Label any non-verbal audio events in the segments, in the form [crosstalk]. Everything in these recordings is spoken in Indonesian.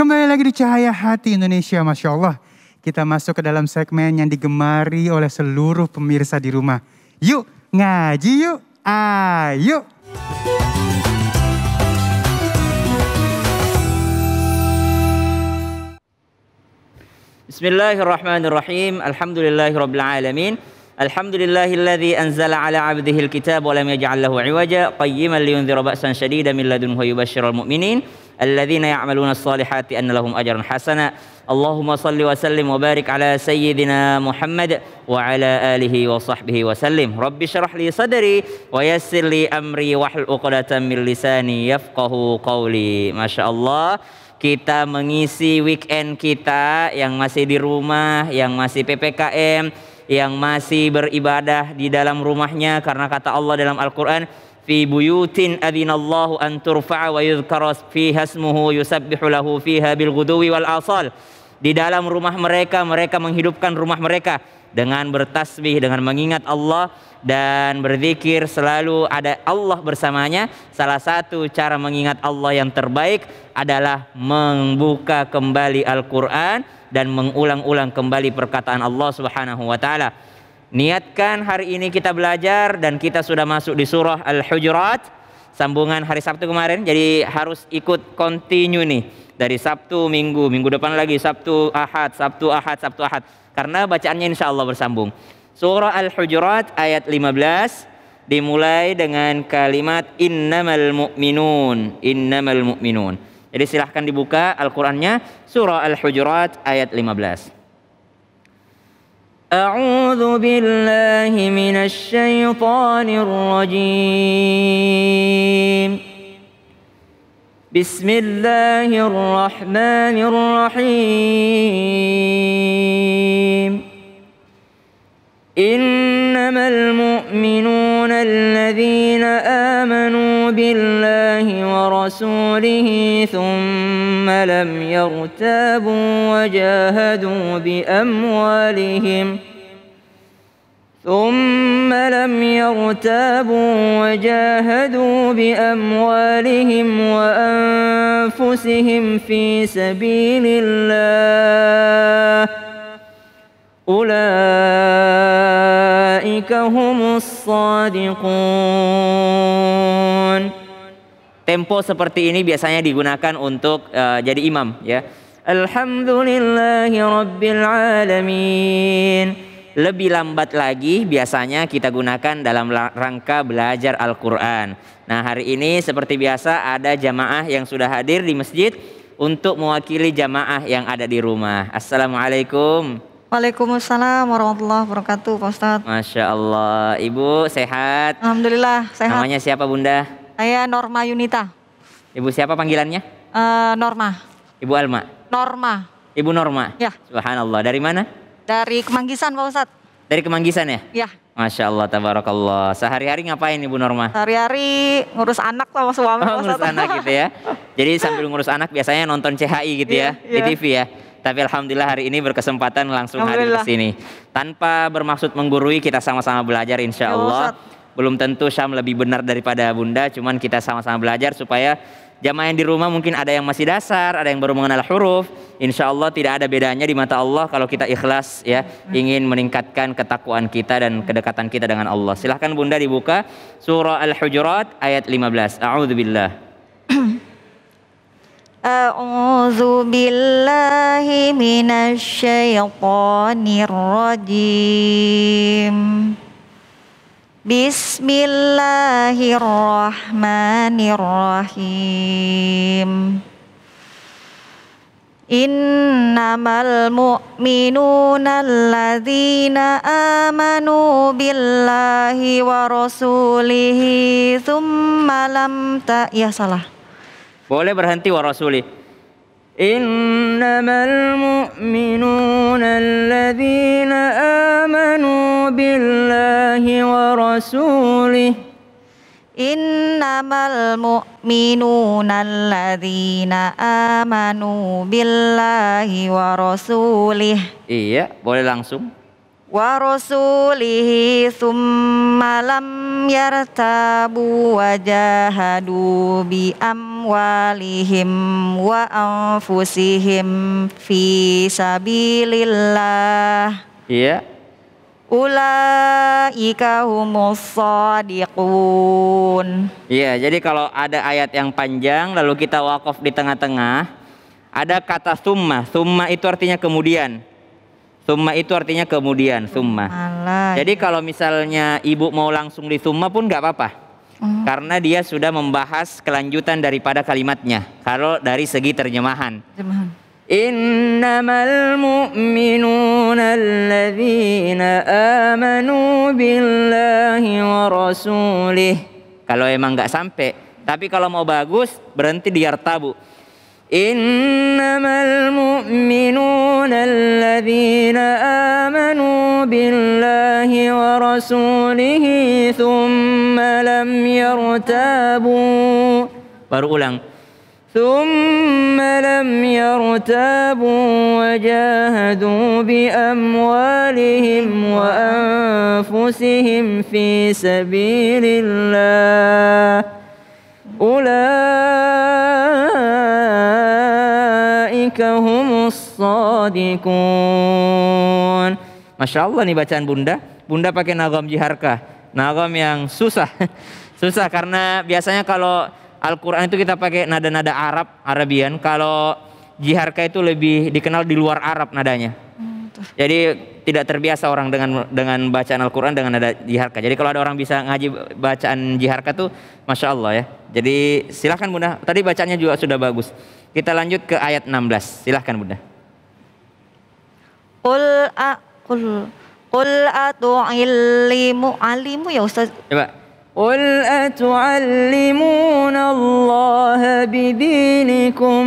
Kembali lagi di Cahaya Hati Indonesia, Masya Allah. Kita masuk ke dalam segmen yang digemari oleh seluruh pemirsa di rumah. Yuk, ngaji yuk, ayo. Bismillahirrahmanirrahim. Alhamdulillahirrabbilalamin. Alhamdulillahilladzi anzala ala abdihil kitab wa lam ولم يجعل له عوجا قيما لينذر بأسا شديدا من لدنه alladzina ya'maluna sholihati anna lahum ajran hasana Allahumma salli wa sallim wa barik ala sayyidina Muhammad wa ala alihi wa sahbihi wa sallim Rabbi syrah li sadri wa yassir li amri wa wahlul uqdatan min lisani yafqahu qawli Masya Allah. kita mengisi weekend kita yang masih di rumah, yang masih PPKM, yang masih beribadah di dalam rumahnya karena kata Allah dalam Al-Qur'an fi buyutin أذن an turfa'a wa ويذكر fiha ismuhu yusabbihu lahu fiha bil ghuduwi wal asal di dalam rumah mereka mereka menghidupkan rumah mereka dengan bertasbih dengan mengingat Allah dan berzikir selalu ada Allah bersamanya salah satu cara mengingat Allah yang terbaik adalah membuka kembali Al-Qur'an dan mengulang-ulang kembali perkataan Allah Subhanahu wa taala Niatkan hari ini kita belajar dan kita sudah masuk di surah Al-Hujurat. Sambungan hari Sabtu kemarin jadi harus ikut continue nih dari Sabtu Minggu, Minggu depan lagi Sabtu Ahad, Sabtu Ahad, Sabtu Ahad. Karena bacaannya insya Allah bersambung. Surah Al-Hujurat ayat 15 dimulai dengan kalimat innamal mu'minun, innamal mu'minun. Jadi silahkan dibuka Al-Qur'annya surah Al-Hujurat ayat 15. أعوذ بالله من الشيطان الرجيم بسم الله الرحمن الرحيم إنما المؤمنون الذين آمنوا بالله ورسوله ثم لم يرتابوا وجاهدوا بأموالهم ثم لم يرتابوا وجاهدوا بأموالهم وأنفسهم في سبيل الله أولئك أولئك هم Tempo seperti ini biasanya digunakan untuk uh, jadi imam ya. Alhamdulillahi rabbil alamin. Lebih lambat lagi biasanya kita gunakan dalam rangka belajar Al-Qur'an. Nah, hari ini seperti biasa ada jamaah yang sudah hadir di masjid untuk mewakili jamaah yang ada di rumah. Assalamualaikum. Waalaikumsalam warahmatullahi wabarakatuh Pak Ustadz Masya Allah Ibu sehat? Alhamdulillah sehat Namanya siapa Bunda? Saya Norma Yunita Ibu siapa panggilannya? Uh, Norma Ibu Alma? Norma Ibu Norma? Ya Subhanallah dari mana? Dari Kemanggisan Pak Ustadz Dari Kemanggisan ya? Ya Masya Allah, tabarakallah. Sehari-hari ngapain Ibu Norma? Sehari-hari ngurus anak sama suami. Oh, ngurus anak gitu ya. Jadi sambil ngurus anak biasanya nonton CHI gitu ya, yeah. Iya. di TV ya. Tapi alhamdulillah hari ini berkesempatan langsung hadir ke sini. Tanpa bermaksud menggurui, kita sama-sama belajar insya ya, Allah. Ya, Belum tentu Syam lebih benar daripada Bunda, cuman kita sama-sama belajar supaya Jamaah yang di rumah mungkin ada yang masih dasar, ada yang baru mengenal huruf. Insya Allah tidak ada bedanya di mata Allah kalau kita ikhlas ya ingin meningkatkan ketakwaan kita dan kedekatan kita dengan Allah. Silahkan bunda dibuka surah Al-Hujurat ayat 15. A'udzubillah. [clears throat] A'udzu billahi minasy syaithanir rajim. Bismillahirrahmanirrahim. Innamal mu'minuna alladhina amanu billahi wa rasulihi thumma lam ta ya salah. Boleh berhenti wa rasulih. Innamal mu'minuna alladhina amanu بالله ورسوله إنما المؤمنون الذين آمنوا بالله ورسوله Iya, boleh langsung ورسوله ثم لم يرتابوا وجاهدوا بأموالهم وأنفسهم في fi الله. Iya. Ulaika humus sadiqun. Iya, jadi kalau ada ayat yang panjang lalu kita wakaf di tengah-tengah, ada kata summa. Summa itu artinya kemudian. Summa itu artinya kemudian, summa. jadi kalau misalnya ibu mau langsung di summa pun nggak apa-apa. Hmm. Karena dia sudah membahas kelanjutan daripada kalimatnya. Kalau dari segi terjemahan. Terjemahan. إنما المؤمنون الذين آمنوا بالله ورسوله kalau emang nggak sampai tapi kalau mau bagus berhenti di yartabu innamal mu'minuna alladhina amanu billahi wa rasulihi thumma lam yartabu baru ulang ثم لم يرتابوا وجاهدوا بأموالهم وأنفسهم في سبيل الله أولئك هم الصادقون شاء الله nih bacaan bunda. Bunda pakai nagam jiharkah. Nagam yang susah. [laughs] Susah karena biasanya kalau Al-Quran itu kita pakai nada-nada Arab, Arabian. Kalau Jiharka itu lebih dikenal di luar Arab nadanya. Hmm, Jadi tidak terbiasa orang dengan dengan bacaan Al-Quran dengan nada Jiharka. Jadi kalau ada orang bisa ngaji bacaan Jiharka tuh, masya Allah ya. Jadi silahkan bunda. Tadi bacanya juga sudah bagus. Kita lanjut ke ayat 16. Silahkan bunda. Qul a qul qul alimu ya Ustaz. Coba قل أتعلمون الله بدينكم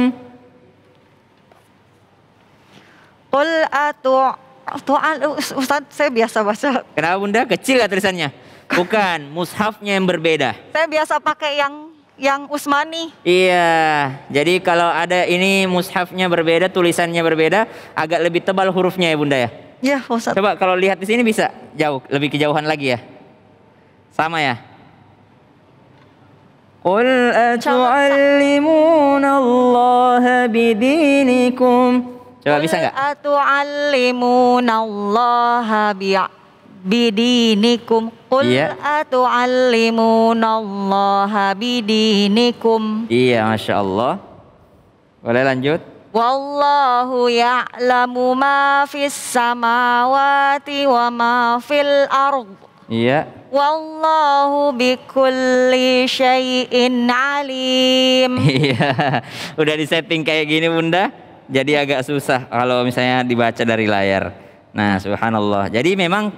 قل أتع Ustaz saya biasa baca. Kenapa bunda? Kecil gak tulisannya? Bukan, mushafnya yang berbeda. Saya biasa pakai yang yang Usmani. Iya, jadi kalau ada ini mushafnya berbeda, tulisannya berbeda, agak lebih tebal hurufnya ya bunda ya. Iya, Ustaz. Coba kalau lihat di sini bisa jauh, lebih kejauhan lagi ya. Sama ya. قل أتعلمون الله بدينكم Coba bisa nggak? Atu Atu'allimuna Allah bidinikum Qul iya. atu'allimuna Allah bidinikum Iya Masya Allah Boleh lanjut? Wallahu ya'lamu ma fis samawati wa ma fil ardh Iya. Wallahu bikulli syai'in alim. [laughs] Iya. Udah di setting kayak gini Bunda, jadi agak susah kalau misalnya dibaca dari layar. Nah, subhanallah. Jadi memang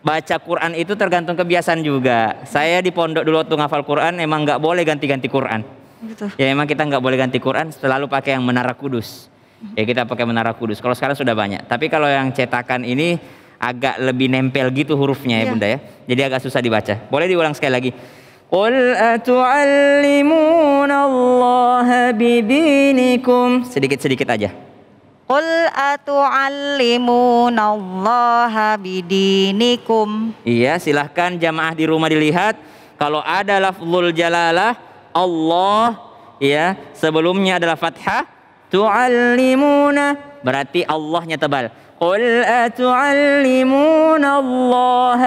baca Quran itu tergantung kebiasaan juga. Saya di pondok dulu waktu ngafal Quran emang nggak boleh ganti-ganti Quran. Gitu. Ya memang kita nggak boleh ganti Quran, selalu pakai yang menara kudus. Ya kita pakai menara kudus. Kalau sekarang sudah banyak. Tapi kalau yang cetakan ini agak lebih nempel gitu hurufnya ya, ya Bunda ya. Jadi agak susah dibaca. Boleh diulang sekali lagi. Qul atu'allimuna Allah bidinikum. Sedikit-sedikit aja. Qul atu'allimuna Allah bidinikum. Iya, silahkan jamaah di rumah dilihat. Kalau ada lafzul jalalah Allah ya, sebelumnya adalah fathah tu'allimuna berarti Allahnya tebal. قل أتعلمون الله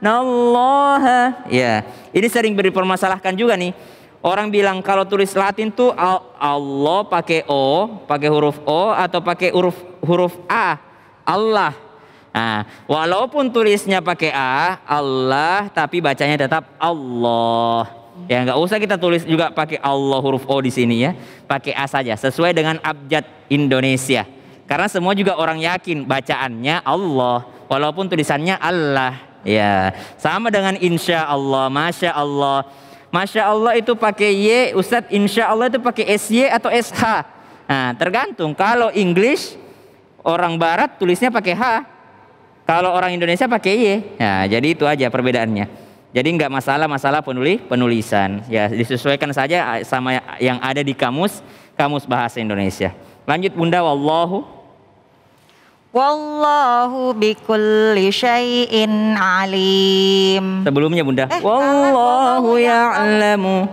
الله ya ini sering beri permasalahkan juga nih orang bilang kalau tulis Latin tuh Allah pakai o pakai huruf o atau pakai huruf huruf a Allah nah walaupun tulisnya pakai a Allah tapi bacanya tetap Allah ya nggak usah kita tulis juga pakai Allah huruf o di sini ya pakai a saja sesuai dengan abjad Indonesia karena semua juga orang yakin bacaannya Allah, walaupun tulisannya Allah. Ya, sama dengan insya Allah, masya Allah. Masya Allah itu pakai Y, Ustadz insya Allah itu pakai S-Y atau S-H, Nah, tergantung. Kalau English, orang Barat tulisnya pakai H. Kalau orang Indonesia pakai Y. Nah, jadi itu aja perbedaannya. Jadi nggak masalah masalah penulis penulisan. Ya disesuaikan saja sama yang ada di kamus kamus bahasa Indonesia. Lanjut Bunda wallahu Wallahu bikulli syai'in alim. Sebelumnya Bunda. Eh, Wallahu ya'lamu.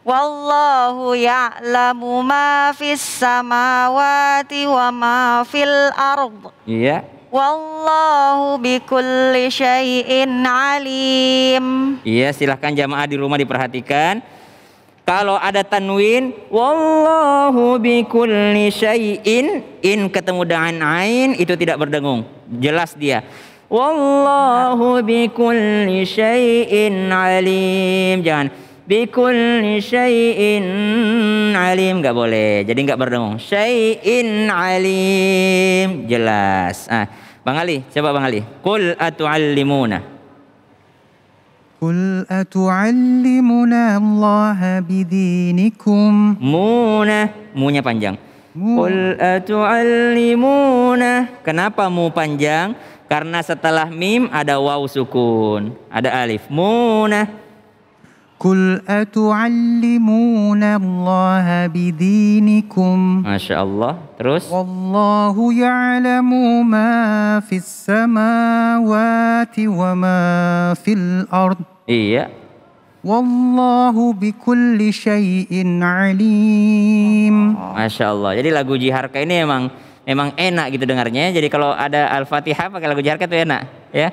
Wallahu ya'lamu ma fis samawati wa ma fil ard. Iya. Wallahu bikulli syai'in alim. Iya, silahkan jamaah di rumah diperhatikan. Kalau ada tanwin, wallahu bi kulli syai'in in ketemu dengan ain itu tidak berdengung. Jelas dia. Wallahu bi kulli syai'in alim. Jangan bi kulli syai'in alim enggak boleh. Jadi enggak berdengung. Syai'in alim. Jelas. Ah, Bang Ali, coba Bang Ali. Kul atu'allimuna. قل أتعلمنا الله بدينكم مونا موnya panjang Qul atu'allimuna. Kenapa mu panjang? Karena setelah mim ada waw sukun, ada alif. Munah. Kul atu'allimuna Allah bidinikum. Masya Allah. Terus. Wallahu ya'lamu ma fis samawati wa ma fil ard. Iya. Wallahu bikulli syai'in alim. Masya Allah. Jadi lagu Jiharka ini emang emang enak gitu dengarnya. Jadi kalau ada Al-Fatihah pakai lagu Jiharka itu enak. Ya.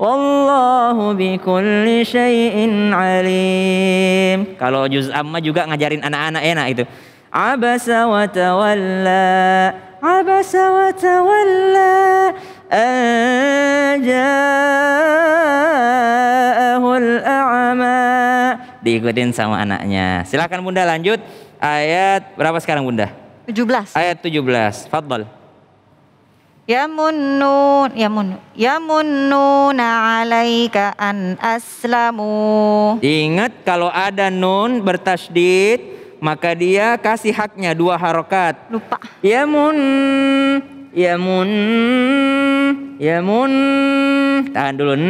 Wallahu kulli syai'in alim. Kalau juz amma juga ngajarin anak-anak enak itu. Abasa wa tawalla. Abasa wa tawalla. Aja'ahul a'ma. Diikutin sama anaknya. Silakan Bunda lanjut. Ayat berapa sekarang Bunda? 17. Ayat 17. Fadl yamunnun yamun yamunnuna alaika an aslamu ingat kalau ada nun bertasdid maka dia kasih haknya dua harokat lupa yamun yamun yamun tahan dulu n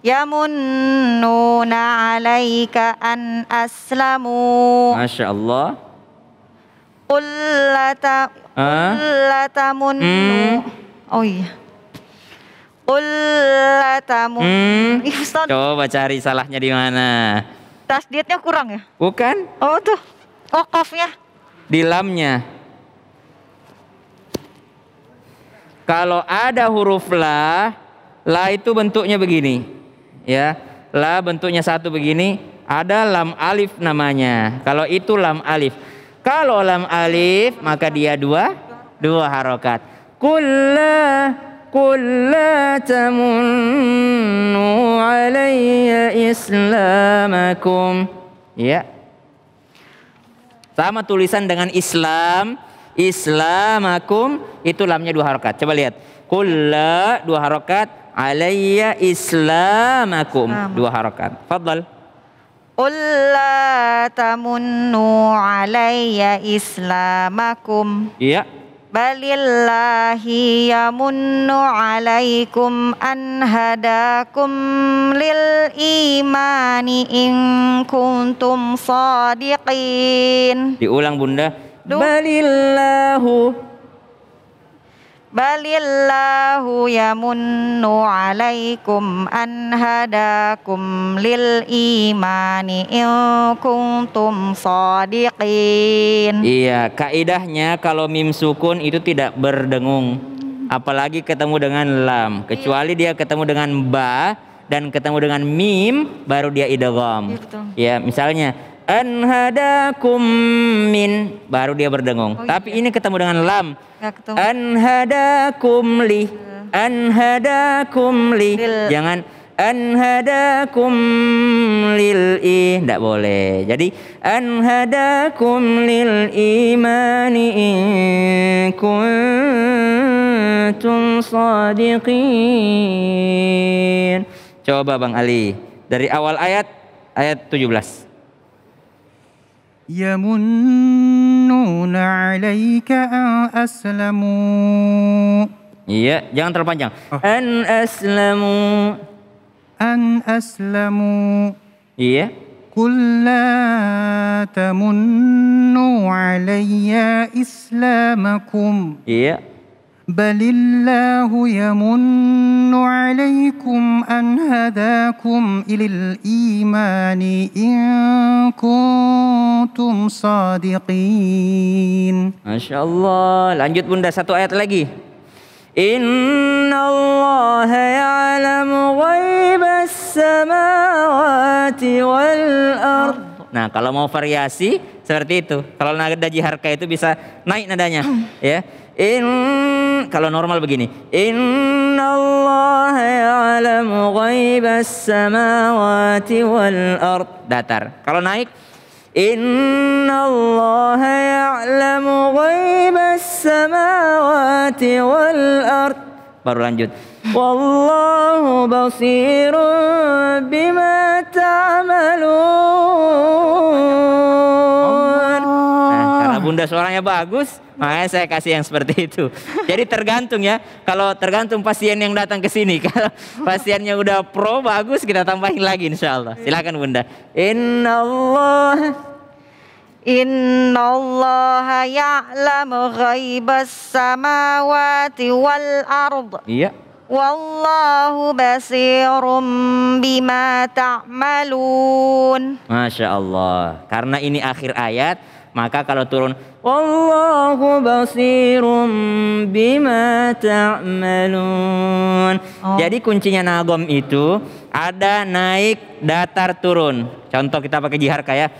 yamunnuna alaika an aslamu Masya Ullata Ullatamun hmm. Oh iya Ullatamun hmm. Coba cari salahnya di mana Tasdidnya kurang ya? Bukan Oh tuh Oh kofnya Di lamnya Kalau ada huruf la La itu bentuknya begini Ya La bentuknya satu begini Ada lam alif namanya Kalau itu lam alif kalau lam alif maka dia dua dua harokat. Kulla kulla tamunnu alayya islamakum. Ya. Sama tulisan dengan Islam. Islamakum itu lamnya dua harokat. Coba lihat. Kulla dua harokat. Alayya islamakum dua harokat. Fadl. قل لا تمنوا islamakum, إسلامكم Iya Balillahi yamunnu alaikum anhadakum lil imani in kuntum sadiqin Diulang bunda Balillahu balillahu yamunnu alaikum an hadakum lil imani in kuntum sadiqin iya kaidahnya kalau mim sukun itu tidak berdengung apalagi ketemu dengan lam iya. kecuali iya. dia ketemu dengan ba dan ketemu dengan mim baru dia idgham iya, ya misalnya an hadakum min baru dia berdengung. Oh, iya. Tapi iya. ini ketemu dengan lam. An hadakum li. An hadakum li. Jangan an hadakum lil i enggak boleh. Jadi an hadakum lil imani in kuntum sadiqin. Coba Bang Ali dari awal ayat ayat 17. يمنون عليك أن أسلموا Iya, jangan terpanjang. Oh. An aslamu. An aslamu. Iya. Qul la tamunnu alayya islamakum. Iya. بل الله يمن عليكم أن هداكم إلى الإيمان إن kuntum sadiqin. Masya Allah. Lanjut bunda satu ayat lagi. Inna Allah ya'lamu غيب samawati wal Nah kalau mau variasi seperti itu. Kalau nada jiharka itu bisa naik nadanya. ya. In kalau normal begini. Inna Allah ya'lamu ghaibas samawati wal ard. Datar. Kalau naik Inna Allah ya'lamu ghaibas samawati wal ard. Baru lanjut. Wallahu basirun bima ta'malun. Nah, karena bunda suaranya bagus, Makanya saya kasih yang seperti itu. Jadi tergantung ya. Kalau tergantung pasien yang datang ke sini. [laughs] Kalau pasiennya udah pro bagus kita tambahin lagi insya Allah. Silakan Bunda. Inna Allah Inna Allah ya'lamu ghaibas samawati wal ard. Iya. Wallahu basirum bima ta'malun. Masya Allah. Karena ini akhir ayat maka kalau turun Allahu basirum bima ta'malun. Oh. Jadi kuncinya nagom itu ada naik datar turun. Contoh kita pakai jiharka ya.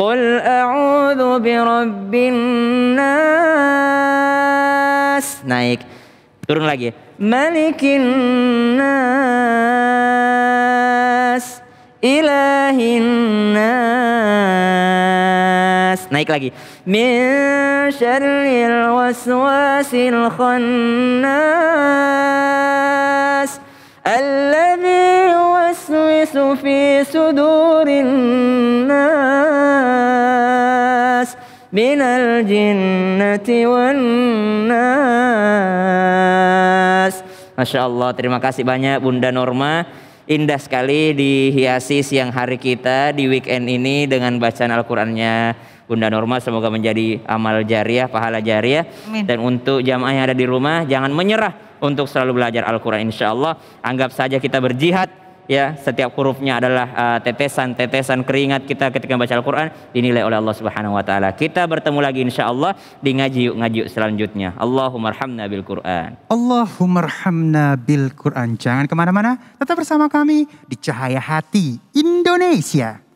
Qul a'udzu birabbin nas. Naik. Turun lagi. Malikin nas. Ilahin nas Naik lagi. Min syarril waswasil khannas. Alladhi yuwaswisu fi sudurin nas. Minal jinnati wan nas. Masya Allah, terima kasih banyak Bunda Norma indah sekali dihiasi siang hari kita di weekend ini dengan bacaan Al-Qur'annya Bunda Norma semoga menjadi amal jariah, pahala jariah. Amin. Dan untuk jamaah yang ada di rumah jangan menyerah untuk selalu belajar Al-Qur'an Insya Allah, Anggap saja kita berjihad ya setiap hurufnya adalah uh, tetesan tetesan keringat kita ketika baca Al-Qur'an dinilai oleh Allah Subhanahu wa taala. Kita bertemu lagi Insya Allah di ngaji yuk ngaji yuk selanjutnya. Allahummarhamna bil Qur'an. Allahummarhamna bil Qur'an. Jangan kemana mana tetap bersama kami di Cahaya Hati Indonesia.